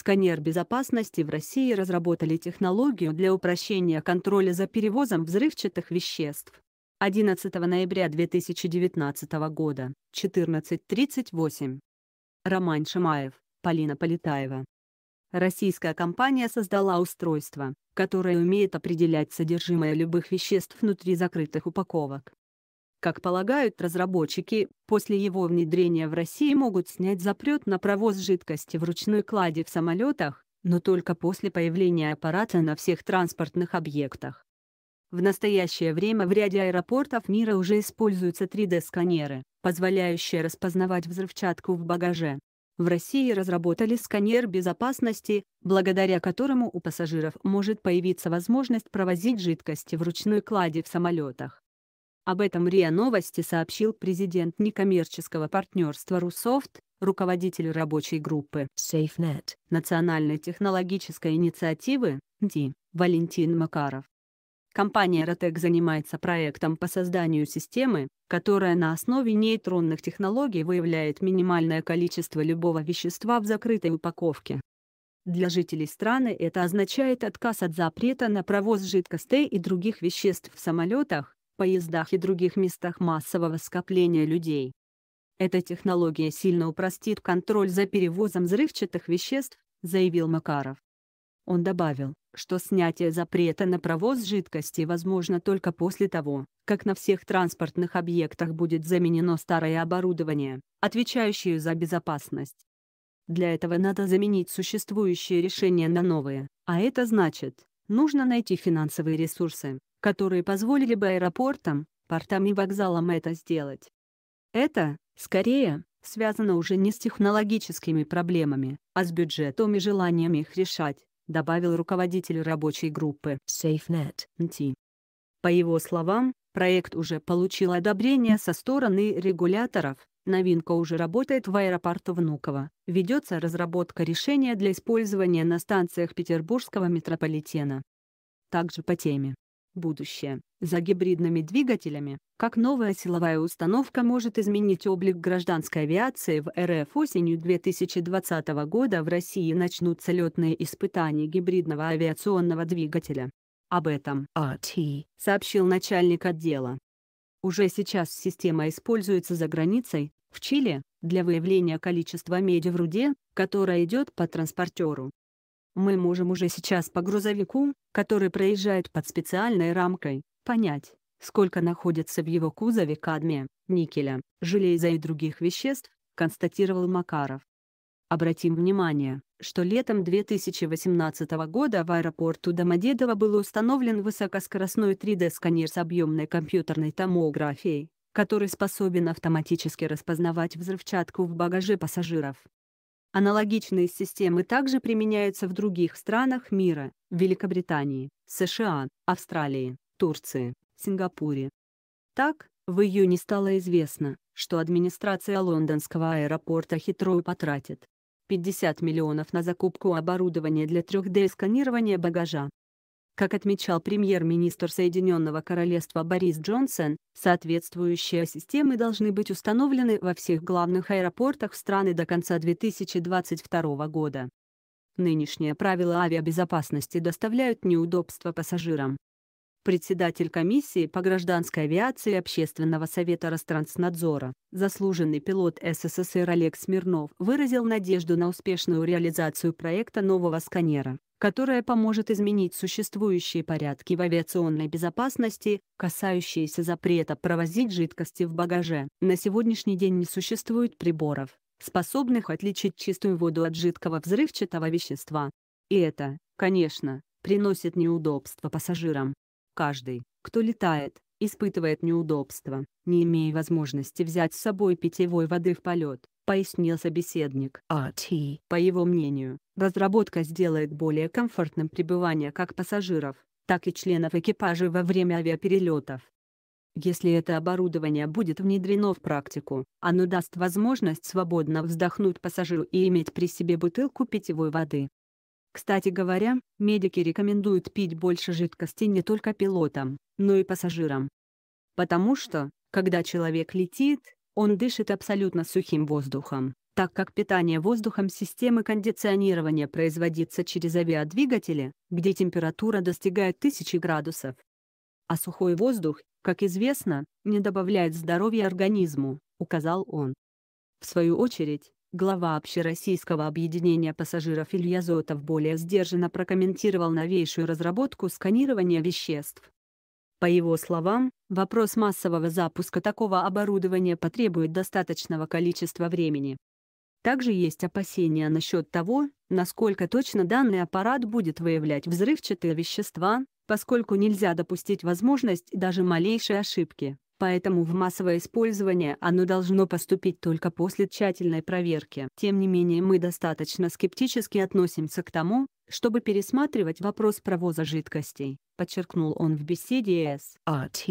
Сканер безопасности в России разработали технологию для упрощения контроля за перевозом взрывчатых веществ. 11 ноября 2019 года, 14.38. Роман Шимаев, Полина Полетаева. Российская компания создала устройство, которое умеет определять содержимое любых веществ внутри закрытых упаковок. Как полагают разработчики, после его внедрения в России могут снять запрет на провоз жидкости в ручной кладе в самолетах, но только после появления аппарата на всех транспортных объектах. В настоящее время в ряде аэропортов мира уже используются 3D-сканеры, позволяющие распознавать взрывчатку в багаже. В России разработали сканер безопасности, благодаря которому у пассажиров может появиться возможность провозить жидкости в ручной кладе в самолетах. Об этом РИА Новости сообщил президент некоммерческого партнерства «Русофт», руководитель рабочей группы SafeNet Национальной технологической инициативы ДИ Валентин Макаров. Компания Ротек занимается проектом по созданию системы, которая на основе нейтронных технологий выявляет минимальное количество любого вещества в закрытой упаковке. Для жителей страны это означает отказ от запрета на провоз жидкостей и других веществ в самолетах, поездах и других местах массового скопления людей. Эта технология сильно упростит контроль за перевозом взрывчатых веществ, заявил Макаров. Он добавил, что снятие запрета на провоз жидкости возможно только после того, как на всех транспортных объектах будет заменено старое оборудование, отвечающее за безопасность. Для этого надо заменить существующие решения на новые, а это значит, нужно найти финансовые ресурсы, которые позволили бы аэропортам, портам и вокзалам это сделать. Это, скорее, связано уже не с технологическими проблемами, а с бюджетом и желанием их решать, добавил руководитель рабочей группы SafeNet NT. По его словам, проект уже получил одобрение со стороны регуляторов, новинка уже работает в аэропорту Внуково, ведется разработка решения для использования на станциях Петербургского метрополитена. Также по теме Будущее. За гибридными двигателями, как новая силовая установка может изменить облик гражданской авиации в РФ осенью 2020 года в России начнутся летные испытания гибридного авиационного двигателя. Об этом АТ сообщил начальник отдела. Уже сейчас система используется за границей, в Чили, для выявления количества меди в руде, которая идет по транспортеру. Мы можем уже сейчас по грузовику, который проезжает под специальной рамкой, понять, сколько находится в его кузове кадмия, никеля, железа и других веществ, констатировал Макаров. Обратим внимание, что летом 2018 года в аэропорту Домодедово был установлен высокоскоростной 3D-сканер с объемной компьютерной томографией, который способен автоматически распознавать взрывчатку в багаже пассажиров. Аналогичные системы также применяются в других странах мира – Великобритании, США, Австралии, Турции, Сингапуре. Так, в июне стало известно, что администрация лондонского аэропорта Хитроу потратит 50 миллионов на закупку оборудования для 3D-сканирования багажа. Как отмечал премьер-министр Соединенного Королевства Борис Джонсон, соответствующие системы должны быть установлены во всех главных аэропортах страны до конца 2022 года. Нынешние правила авиабезопасности доставляют неудобства пассажирам. Председатель комиссии по гражданской авиации Общественного совета Ространснадзора, заслуженный пилот СССР Олег Смирнов выразил надежду на успешную реализацию проекта нового сканера, которая поможет изменить существующие порядки в авиационной безопасности, касающиеся запрета провозить жидкости в багаже. На сегодняшний день не существует приборов, способных отличить чистую воду от жидкого взрывчатого вещества. И это, конечно, приносит неудобства пассажирам. Каждый, кто летает, испытывает неудобства, не имея возможности взять с собой питьевой воды в полет пояснил собеседник. RT. А, по его мнению, разработка сделает более комфортным пребывание как пассажиров, так и членов экипажа во время авиаперелетов. Если это оборудование будет внедрено в практику, оно даст возможность свободно вздохнуть пассажиру и иметь при себе бутылку питьевой воды. Кстати говоря, медики рекомендуют пить больше жидкости не только пилотам, но и пассажирам. Потому что, когда человек летит, он дышит абсолютно сухим воздухом, так как питание воздухом системы кондиционирования производится через авиадвигатели, где температура достигает 1000 градусов. А сухой воздух, как известно, не добавляет здоровья организму, указал он. В свою очередь, глава Общероссийского объединения пассажиров Илья Зотов более сдержанно прокомментировал новейшую разработку сканирования веществ, по его словам, вопрос массового запуска такого оборудования потребует достаточного количества времени. Также есть опасения насчет того, насколько точно данный аппарат будет выявлять взрывчатые вещества, поскольку нельзя допустить возможность даже малейшей ошибки, поэтому в массовое использование оно должно поступить только после тщательной проверки. Тем не менее мы достаточно скептически относимся к тому, чтобы пересматривать вопрос провоза жидкостей, подчеркнул он в беседе с АТ.